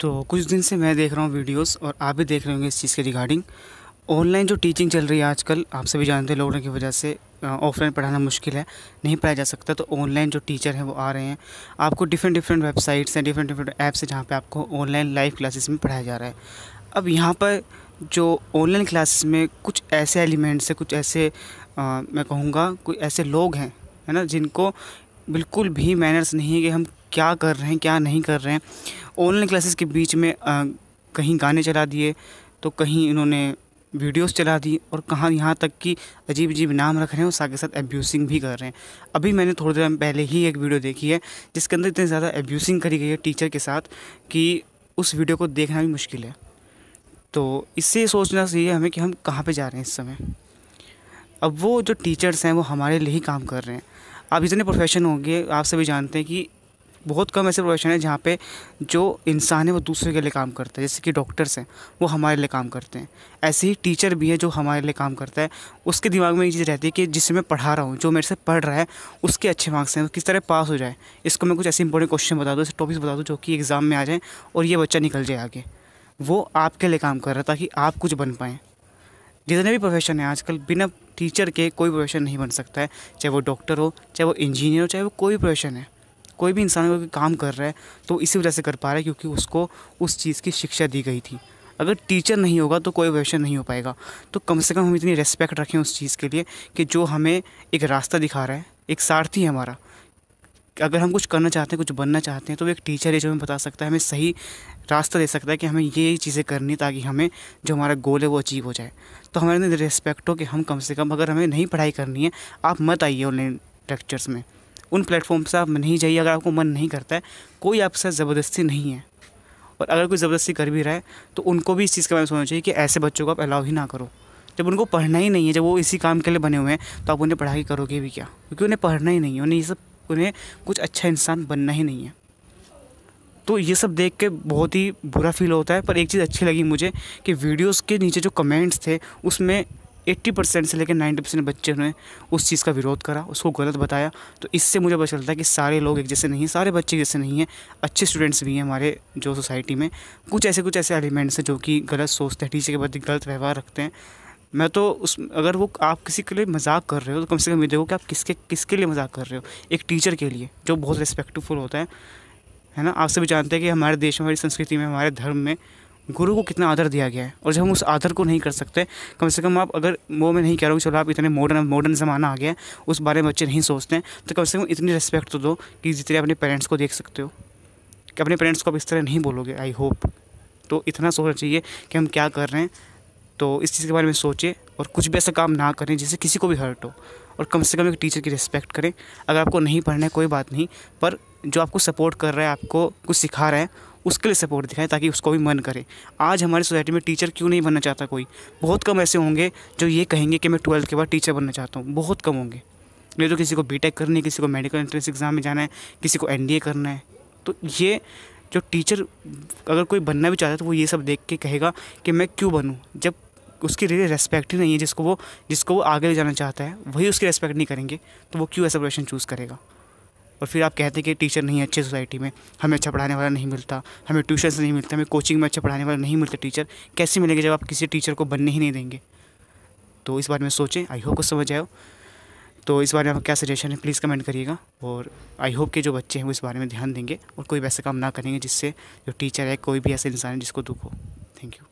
तो कुछ दिन से मैं देख रहा हूँ वीडियोस और आप भी देख रहे होंगे इस चीज़ के रिगार्डिंग ऑनलाइन जो टीचिंग चल रही है आजकल आप सभी जानते हैं लॉकडाउन की वजह से ऑफलाइन पढ़ाना मुश्किल है नहीं पढ़ाया जा सकता तो ऑनलाइन जो टीचर हैं वो आ रहे हैं आपको डिफरेंट डिफरेंट वेबसाइट्स हैं डिफरेंट डिफरेंट ऐप्स हैं जहाँ पर आपको ऑनलाइन लाइव क्लासेस में पढ़ाया जा रहा है अब यहाँ पर जो ऑनलाइन क्लासेस में कुछ ऐसे एलिमेंट्स हैं कुछ ऐसे आ, मैं कहूँगा कुछ ऐसे लोग हैं है ना जिनको बिल्कुल भी मैनर्स नहीं है कि हम क्या कर रहे हैं क्या नहीं कर रहे हैं ऑनलाइन क्लासेस के बीच में आ, कहीं गाने चला दिए तो कहीं इन्होंने वीडियोस चला दी और कहाँ यहाँ तक कि अजीब अजीब नाम रख रहे हैं और साथ के साथ एब्यूसिंग भी कर रहे हैं अभी मैंने थोड़ी देर पहले ही एक वीडियो देखी है जिसके अंदर इतनी ज़्यादा एब्यूसिंग करी गई है टीचर के साथ कि उस वीडियो को देखना भी मुश्किल है तो इससे सोचना चाहिए हमें कि हम कहाँ पर जा रहे हैं इस समय अब वो जो टीचर्स हैं वो हमारे लिए ही काम कर रहे हैं आप जितने प्रोफेशन होंगे आप सभी जानते हैं कि बहुत कम ऐसे प्रोफेशन है जहाँ पे जो इंसान है वो दूसरे के लिए काम करता है जैसे कि डॉक्टर्स हैं वो हमारे लिए काम करते हैं ऐसे ही टीचर भी है जो हमारे लिए काम करता है उसके दिमाग में ये चीज़ रहती है कि जिसे मैं पढ़ा रहा हूँ जो मेरे से पढ़ रहा है उसके अच्छे मार्क्स हैं किस तरह पास हो जाए इसको मैं कुछ ऐसे इंपॉर्टेंट क्वेश्चन बता दूँ ऐसे टॉपिक्स बता दूँ जो कि एग्ज़ाम में आ जाएँ और ये बच्चा निकल जाए आगे वो आपके लिए काम कर रहा है ताकि आप कुछ बन पाएँ जितने भी प्रोफेशन हैं आजकल बिना टीचर के कोई प्रोफेशन नहीं बन सकता है चाहे वो डॉक्टर हो चाहे वो इंजीनियर हो चाहे वो कोई प्रोफेशन है कोई भी इंसान कोई काम कर रहा है तो इसी वजह से कर पा रहा है क्योंकि उसको उस चीज़ की शिक्षा दी गई थी अगर टीचर नहीं होगा तो कोई व्यवसाय नहीं हो पाएगा तो कम से कम हम इतनी रेस्पेक्ट रखें उस चीज़ के लिए कि जो हमें एक रास्ता दिखा रहा है एक सारथी है हमारा अगर हम कुछ करना चाहते हैं कुछ बनना चाहते हैं तो एक टीचर है जो हमें बता सकता है हमें सही रास्ता दे सकता है कि हमें ये चीज़ें करनी ताकि हमें जो हमारा गोल है वो अचीव हो जाए तो हमारे अंदर रिस्पेक्ट हो कि हम कम से कम अगर हमें नहीं पढ़ाई करनी है आप मत आइए ऑनलाइन लेक्चर्स में उन प्लेटफॉर्म से आप नहीं जाइए अगर आपको मन नहीं करता है कोई आपके साथ ज़बरदस्ती नहीं है और अगर कोई ज़बरदस्ती कर भी रहा है तो उनको भी इस चीज़ के बारे में सोचना चाहिए कि ऐसे बच्चों को आप अलाउ ही ना करो जब उनको पढ़ना ही नहीं है जब वो इसी काम के लिए बने हुए हैं तो आप उन्हें पढ़ाई करोगे भी क्या क्योंकि उन्हें पढ़ना ही नहीं है उन्हें ये सब उन्हें कुछ अच्छा इंसान बनना ही नहीं है तो ये सब देख के बहुत ही बुरा फील होता है पर एक चीज़ अच्छी लगी मुझे कि वीडियोस के नीचे जो कमेंट्स थे उसमें एट्टी परसेंट से लेकर नाइन्टी परसेंट बच्चे ने उस चीज़ का विरोध करा उसको गलत बताया तो इससे मुझे पता चलता है कि सारे लोग एक जैसे नहीं सारे बच्चे जैसे नहीं हैं अच्छे स्टूडेंट्स भी हैं हमारे जो सोसाइटी में कुछ ऐसे कुछ ऐसे एलिमेंट्स हैं जो कि गलत सोचते हैं टीचर के प्रति गलत व्यवहार रखते हैं मैं तो उस अगर वो आप किसी के लिए मजाक कर रहे हो तो कम से कम ये देखो कि आप किसके किसके लिए मजाक कर रहे हो एक टीचर के लिए जो बहुत रिस्पेक्टफुल होता है है ना आप सभी जानते हैं कि हमारे देश में हमारी संस्कृति में हमारे धर्म में गुरु को कितना आदर दिया गया है और जब हम उस आदर को नहीं कर सकते कम से कम आप अगर वो मैं नहीं कह रहा हूँ चलो आप इतने मॉडर्न मॉडर्न ज़माना आ गया है उस बारे में बच्चे नहीं सोचते तो कम से कम इतनी रिस्पेक्ट तो दो कि जितने अपने पेरेंट्स को देख सकते हो कि अपने पेरेंट्स को आप इस तरह नहीं बोलोगे आई होप तो इतना सोचना चाहिए कि हम क्या कर रहे हैं तो इस चीज़ के बारे में सोचें और कुछ भी ऐसा काम ना करें जिससे किसी को भी हर्ट हो और कम से कम एक टीचर की रिस्पेक्ट करें अगर आपको नहीं पढ़ना है कोई बात नहीं पर जो आपको सपोर्ट कर रहा है आपको कुछ सिखा रहा है उसके लिए सपोर्ट दिखाएं ताकि उसको भी मन करे आज हमारी सोसाइटी में टीचर क्यों नहीं बनना चाहता कोई बहुत कम ऐसे होंगे जो ये कहेंगे कि मैं ट्वेल्थ के बाद टीचर बनना चाहता हूँ बहुत कम होंगे नहीं तो किसी को बीटेक करनी है किसी को मेडिकल एंट्रेंस एग्ज़ाम में जाना है किसी को एनडीए करना है तो ये जो टीचर अगर कोई बनना भी चाहता है तो वो ये सब देख के कहेगा कि मैं क्यों बनूँ जब उसकी लिए रेस्पेक्ट ही नहीं है जिसको वो जिसको वो आगे ले जाना चाहता है वही उसकी रेस्पेक्ट नहीं करेंगे तो वो क्यों ऐसा प्रोफेशन चूज़ करेगा और फिर आप कहते हैं कि टीचर नहीं अच्छे सोसाइटी में हमें अच्छा पढ़ाने वाला नहीं मिलता हमें ट्यूशन नहीं मिलता हमें कोचिंग में अच्छा पढ़ाने वाला नहीं मिलता टीचर कैसे मिलेंगे जब आप किसी टीचर को बनने ही नहीं देंगे तो इस बारे में सोचें आई होप को समझ आए तो इस बारे में आपका क्या सजेशन है प्लीज़ कमेंट करिएगा और आई होप के जो बच्चे हैं वो इस बारे में ध्यान देंगे और कोई वैसा काम ना करेंगे जिससे जो टीचर है कोई भी ऐसा इंसान है जिसको दुख हो थैंक यू